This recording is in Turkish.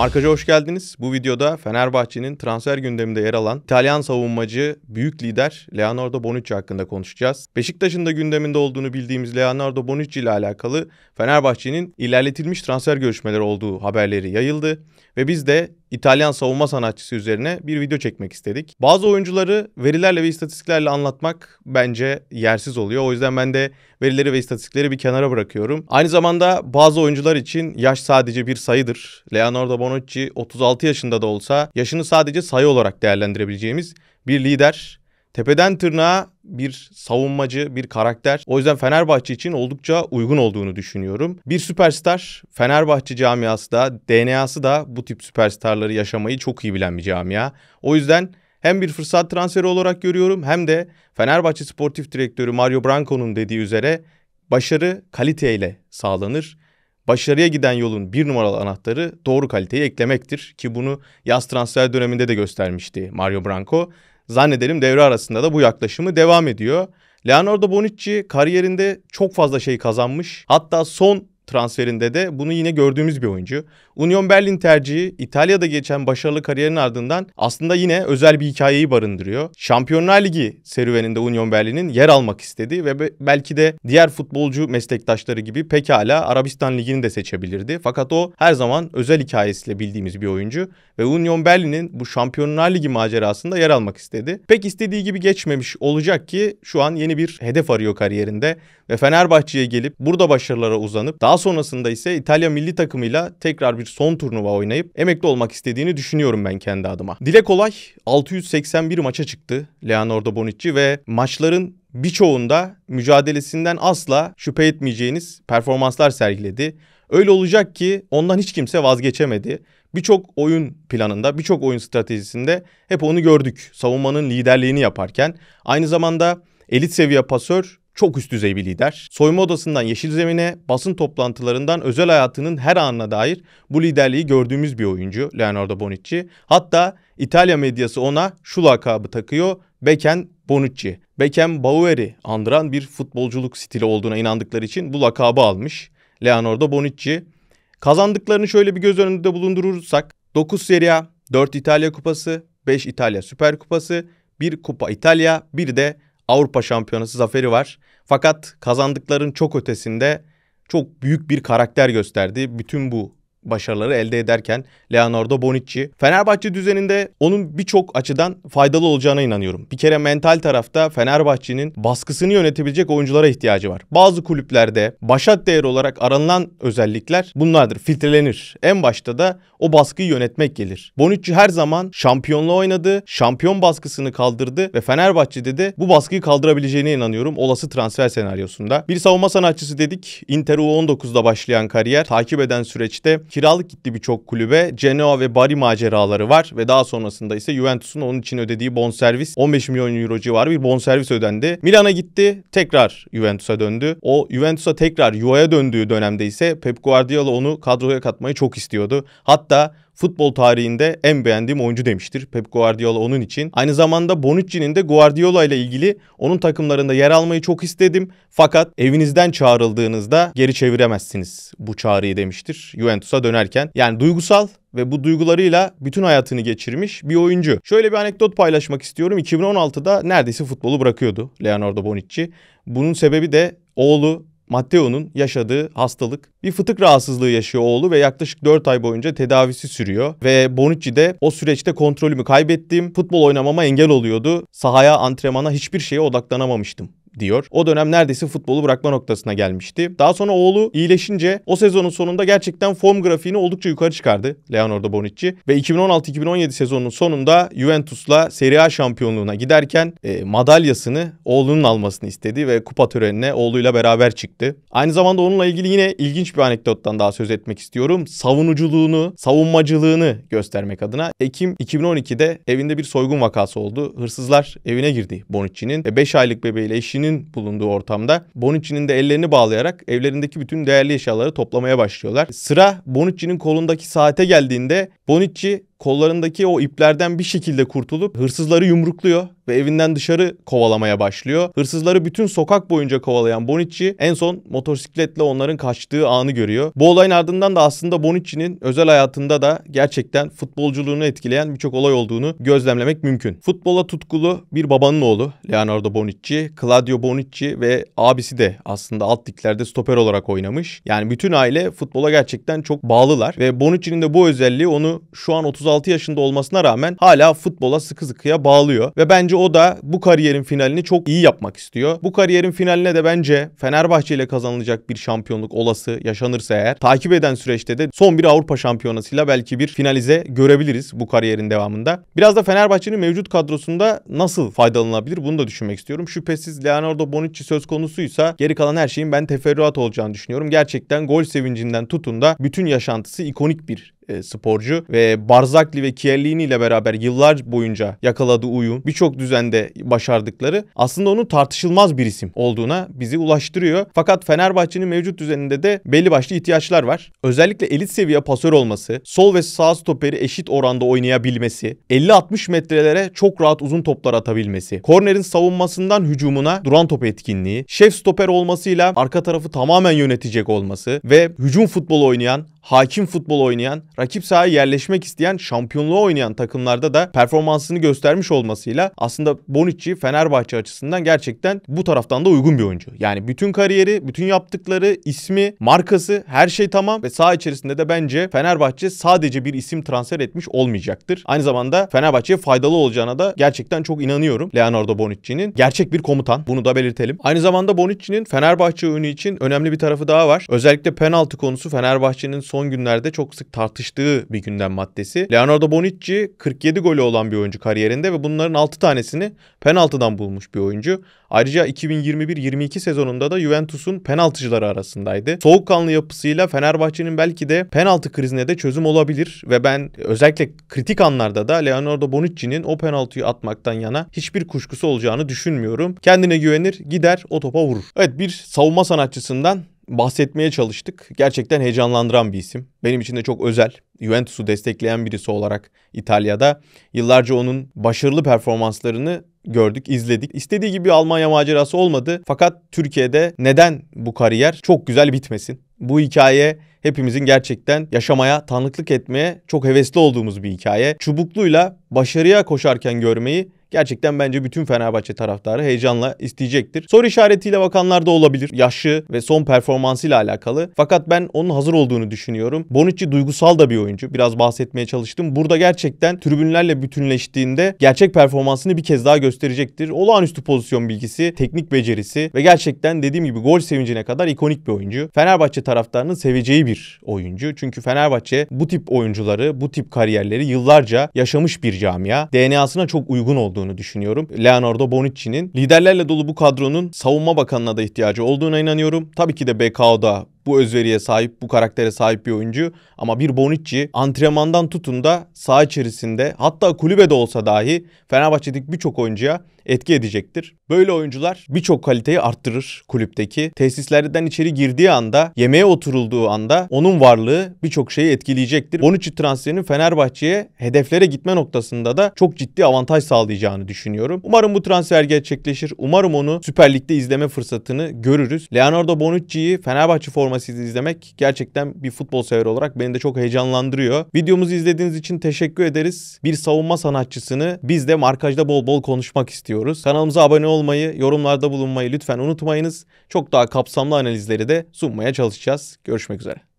Markaca hoş geldiniz. Bu videoda Fenerbahçe'nin transfer gündeminde yer alan İtalyan savunmacı, büyük lider Leonardo Bonucci hakkında konuşacağız. Beşiktaş'ın da gündeminde olduğunu bildiğimiz Leonardo Bonucci ile alakalı Fenerbahçe'nin ilerletilmiş transfer görüşmeleri olduğu haberleri yayıldı ve biz de İtalyan savunma sanatçısı üzerine bir video çekmek istedik. Bazı oyuncuları verilerle ve istatistiklerle anlatmak bence yersiz oluyor. O yüzden ben de verileri ve istatistikleri bir kenara bırakıyorum. Aynı zamanda bazı oyuncular için yaş sadece bir sayıdır. Leonardo Bonucci 36 yaşında da olsa yaşını sadece sayı olarak değerlendirebileceğimiz bir lider tepeden tırnağa bir savunmacı, bir karakter. O yüzden Fenerbahçe için oldukça uygun olduğunu düşünüyorum. Bir süperstar Fenerbahçe camiası da, DNA'sı da bu tip süperstarları yaşamayı çok iyi bilen bir camia. O yüzden hem bir fırsat transferi olarak görüyorum hem de Fenerbahçe Sportif Direktörü Mario Branco'nun dediği üzere başarı kaliteyle sağlanır. Başarıya giden yolun bir numaralı anahtarı doğru kaliteyi eklemektir ki bunu yaz transfer döneminde de göstermişti Mario Branco. Zannedelim devre arasında da bu yaklaşımı devam ediyor. Leonardo Bonucci kariyerinde çok fazla şey kazanmış. Hatta son transferinde de bunu yine gördüğümüz bir oyuncu. Union Berlin tercihi İtalya'da geçen başarılı kariyerin ardından aslında yine özel bir hikayeyi barındırıyor. Şampiyonlar Ligi serüveninde Union Berlin'in yer almak istedi ve belki de diğer futbolcu meslektaşları gibi pekala Arabistan Ligi'ni de seçebilirdi. Fakat o her zaman özel hikayesiyle bildiğimiz bir oyuncu ve Union Berlin'in bu Şampiyonlar Ligi macerasında yer almak istedi. Pek istediği gibi geçmemiş olacak ki şu an yeni bir hedef arıyor kariyerinde ve Fenerbahçe'ye gelip burada başarılara uzanıp daha sonrasında ise İtalya milli takımıyla tekrar bir son turnuva oynayıp emekli olmak istediğini düşünüyorum ben kendi adıma. Dile kolay 681 maça çıktı Leonardo Bonucci ve maçların birçoğunda mücadelesinden asla şüphe etmeyeceğiniz performanslar sergiledi. Öyle olacak ki ondan hiç kimse vazgeçemedi. Birçok oyun planında, birçok oyun stratejisinde hep onu gördük. Savunmanın liderliğini yaparken aynı zamanda elit seviye pasör çok üst düzey bir lider. Soyma odasından yeşil zemine, basın toplantılarından özel hayatının her anına dair bu liderliği gördüğümüz bir oyuncu Leonardo Bonucci. Hatta İtalya medyası ona şu lakabı takıyor. Beken Bonucci. Beken Bauer'i andıran bir futbolculuk stili olduğuna inandıkları için bu lakabı almış. Leonardo Bonucci. Kazandıklarını şöyle bir göz önünde bulundurursak 9 Serie A, 4 İtalya Kupası, 5 İtalya Süper Kupası, 1 Kupa İtalya, bir de Avrupa Şampiyonası zaferi var. Fakat kazandıkların çok ötesinde çok büyük bir karakter gösterdi bütün bu başarıları elde ederken Leonardo Bonucci Fenerbahçe düzeninde onun birçok açıdan faydalı olacağına inanıyorum. Bir kere mental tarafta Fenerbahçe'nin baskısını yönetebilecek oyunculara ihtiyacı var. Bazı kulüplerde başat değer olarak aranılan özellikler bunlardır. Filtrelenir. En başta da o baskıyı yönetmek gelir. Bonucci her zaman şampiyonla oynadı. Şampiyon baskısını kaldırdı ve Fenerbahçe'de de bu baskıyı kaldırabileceğine inanıyorum olası transfer senaryosunda. Bir savunma sanatçısı dedik. Inter U19'da başlayan kariyer takip eden süreçte kiralık gitti birçok kulübe. Genoa ve Bari maceraları var ve daha sonrasında ise Juventus'un onun için ödediği bonservis 15 milyon euro civarı bir bonservis ödendi. Milan'a gitti tekrar Juventus'a döndü. O Juventus'a tekrar Yua'ya döndüğü dönemde ise Pep Guardiola onu kadroya katmayı çok istiyordu. Hatta futbol tarihinde en beğendiğim oyuncu demiştir Pep Guardiola onun için. Aynı zamanda Bonucci'nin de Guardiola ile ilgili onun takımlarında yer almayı çok istedim fakat evinizden çağrıldığınızda geri çeviremezsiniz bu çağrıyı demiştir Juventus'a dönerken. Yani duygusal ve bu duygularıyla bütün hayatını geçirmiş bir oyuncu. Şöyle bir anekdot paylaşmak istiyorum. 2016'da neredeyse futbolu bırakıyordu Leonardo Bonucci. Bunun sebebi de oğlu Matteo'nun yaşadığı hastalık. Bir fıtık rahatsızlığı yaşıyor oğlu ve yaklaşık 4 ay boyunca tedavisi sürüyor. Ve Bonucci de o süreçte kontrolümü kaybettiğim futbol oynamama engel oluyordu. Sahaya, antrenmana hiçbir şeye odaklanamamıştım diyor. O dönem neredeyse futbolu bırakma noktasına gelmişti. Daha sonra oğlu iyileşince o sezonun sonunda gerçekten form grafiğini oldukça yukarı çıkardı Leonardo Bonucci ve 2016-2017 sezonunun sonunda Juventus'la Serie A şampiyonluğuna giderken e, madalyasını oğlunun almasını istedi ve kupa törenine oğluyla beraber çıktı. Aynı zamanda onunla ilgili yine ilginç bir anekdottan daha söz etmek istiyorum. Savunuculuğunu, savunmacılığını göstermek adına Ekim 2012'de evinde bir soygun vakası oldu. Hırsızlar evine girdi Bonucci'nin. ve 5 aylık bebeğiyle eşinin. Bonici'nin bulunduğu ortamda Bonucci'nin de ellerini bağlayarak evlerindeki bütün değerli eşyaları toplamaya başlıyorlar. Sıra Bonucci'nin kolundaki saate geldiğinde Bonucci kollarındaki o iplerden bir şekilde kurtulup hırsızları yumrukluyor ve evinden dışarı kovalamaya başlıyor. Hırsızları bütün sokak boyunca kovalayan Bonucci en son motosikletle onların kaçtığı anı görüyor. Bu olayın ardından da aslında Bonucci'nin özel hayatında da gerçekten futbolculuğunu etkileyen birçok olay olduğunu gözlemlemek mümkün. Futbola tutkulu bir babanın oğlu Leonardo Bonucci, Claudio Bonucci ve abisi de aslında alt diklerde stoper olarak oynamış. Yani bütün aile futbola gerçekten çok bağlılar ve Bonucci'nin de bu özelliği onu şu an 36 yaşında olmasına rağmen hala futbola sıkı sıkıya bağlıyor. Ve bence o da bu kariyerin finalini çok iyi yapmak istiyor. Bu kariyerin finaline de bence Fenerbahçe ile kazanılacak bir şampiyonluk olası yaşanırsa eğer takip eden süreçte de son bir Avrupa şampiyonasıyla belki bir finalize görebiliriz bu kariyerin devamında. Biraz da Fenerbahçe'nin mevcut kadrosunda nasıl faydalanabilir bunu da düşünmek istiyorum. Şüphesiz Leonardo Bonucci söz konusuysa geri kalan her şeyin ben teferruat olacağını düşünüyorum. Gerçekten gol sevincinden tutun da bütün yaşantısı ikonik bir e, sporcu ve Barzakli ve Chiellini ile beraber yıllar boyunca yakaladığı uyum, birçok düzende başardıkları aslında onun tartışılmaz bir isim olduğuna bizi ulaştırıyor. Fakat Fenerbahçe'nin mevcut düzeninde de belli başlı ihtiyaçlar var. Özellikle elit seviye pasör olması, sol ve sağ stoperi eşit oranda oynayabilmesi, 50-60 metrelere çok rahat uzun toplar atabilmesi, kornerin savunmasından hücumuna duran top etkinliği, şef stoper olmasıyla arka tarafı tamamen yönetecek olması ve hücum futbolu oynayan, hakim futbol oynayan rakip sahaya yerleşmek isteyen şampiyonluğu oynayan takımlarda da performansını göstermiş olmasıyla aslında Bonucci Fenerbahçe açısından gerçekten bu taraftan da uygun bir oyuncu. Yani bütün kariyeri, bütün yaptıkları, ismi, markası her şey tamam ve saha içerisinde de bence Fenerbahçe sadece bir isim transfer etmiş olmayacaktır. Aynı zamanda Fenerbahçe'ye faydalı olacağına da gerçekten çok inanıyorum. Leonardo Bonucci'nin gerçek bir komutan. Bunu da belirtelim. Aynı zamanda Bonucci'nin Fenerbahçe oyunu için önemli bir tarafı daha var. Özellikle penaltı konusu Fenerbahçe'nin son günlerde çok sık tartıştığı tartıştığı bir gündem maddesi. Leonardo Bonucci 47 golü olan bir oyuncu kariyerinde ve bunların 6 tanesini penaltıdan bulmuş bir oyuncu. Ayrıca 2021-22 sezonunda da Juventus'un penaltıcıları arasındaydı. Soğukkanlı yapısıyla Fenerbahçe'nin belki de penaltı krizine de çözüm olabilir ve ben özellikle kritik anlarda da Leonardo Bonucci'nin o penaltıyı atmaktan yana hiçbir kuşkusu olacağını düşünmüyorum. Kendine güvenir, gider o topa vurur. Evet bir savunma sanatçısından bahsetmeye çalıştık. Gerçekten heyecanlandıran bir isim. Benim için de çok özel. Juventus'u destekleyen birisi olarak İtalya'da yıllarca onun başarılı performanslarını gördük, izledik. İstediği gibi Almanya macerası olmadı. Fakat Türkiye'de neden bu kariyer çok güzel bitmesin? Bu hikaye hepimizin gerçekten yaşamaya, tanıklık etmeye çok hevesli olduğumuz bir hikaye. Çubuklu'yla başarıya koşarken görmeyi gerçekten bence bütün Fenerbahçe taraftarı heyecanla isteyecektir. Soru işaretiyle bakanlar da olabilir. Yaşı ve son performansıyla alakalı. Fakat ben onun hazır olduğunu düşünüyorum. Bonucci duygusal da bir oyuncu. Biraz bahsetmeye çalıştım. Burada gerçekten tribünlerle bütünleştiğinde gerçek performansını bir kez daha gösterecektir. Olağanüstü pozisyon bilgisi, teknik becerisi ve gerçekten dediğim gibi gol sevincine kadar ikonik bir oyuncu. Fenerbahçe taraftarının seveceği bir oyuncu. Çünkü Fenerbahçe bu tip oyuncuları, bu tip kariyerleri yıllarca yaşamış bir camia. DNA'sına çok uygun oldu olduğunu düşünüyorum. Leonardo Bonucci'nin liderlerle dolu bu kadronun savunma bakanına da ihtiyacı olduğuna inanıyorum. Tabii ki de BKO'da bu özveriye sahip, bu karaktere sahip bir oyuncu. Ama bir Bonucci antrenmandan tutun da saha içerisinde hatta kulübede olsa dahi Fenerbahçe'deki birçok oyuncuya etki edecektir. Böyle oyuncular birçok kaliteyi arttırır kulüpteki. Tesislerden içeri girdiği anda, yemeğe oturulduğu anda onun varlığı birçok şeyi etkileyecektir. Bonucci transferinin Fenerbahçe'ye hedeflere gitme noktasında da çok ciddi avantaj sağlayacağını düşünüyorum. Umarım bu transfer gerçekleşir. Umarım onu Süper Lig'de izleme fırsatını görürüz. Leonardo Bonucci'yi Fenerbahçe formu formasız izlemek gerçekten bir futbol sever olarak beni de çok heyecanlandırıyor. Videomuzu izlediğiniz için teşekkür ederiz. Bir savunma sanatçısını biz de markajda bol bol konuşmak istiyoruz. Kanalımıza abone olmayı, yorumlarda bulunmayı lütfen unutmayınız. Çok daha kapsamlı analizleri de sunmaya çalışacağız. Görüşmek üzere.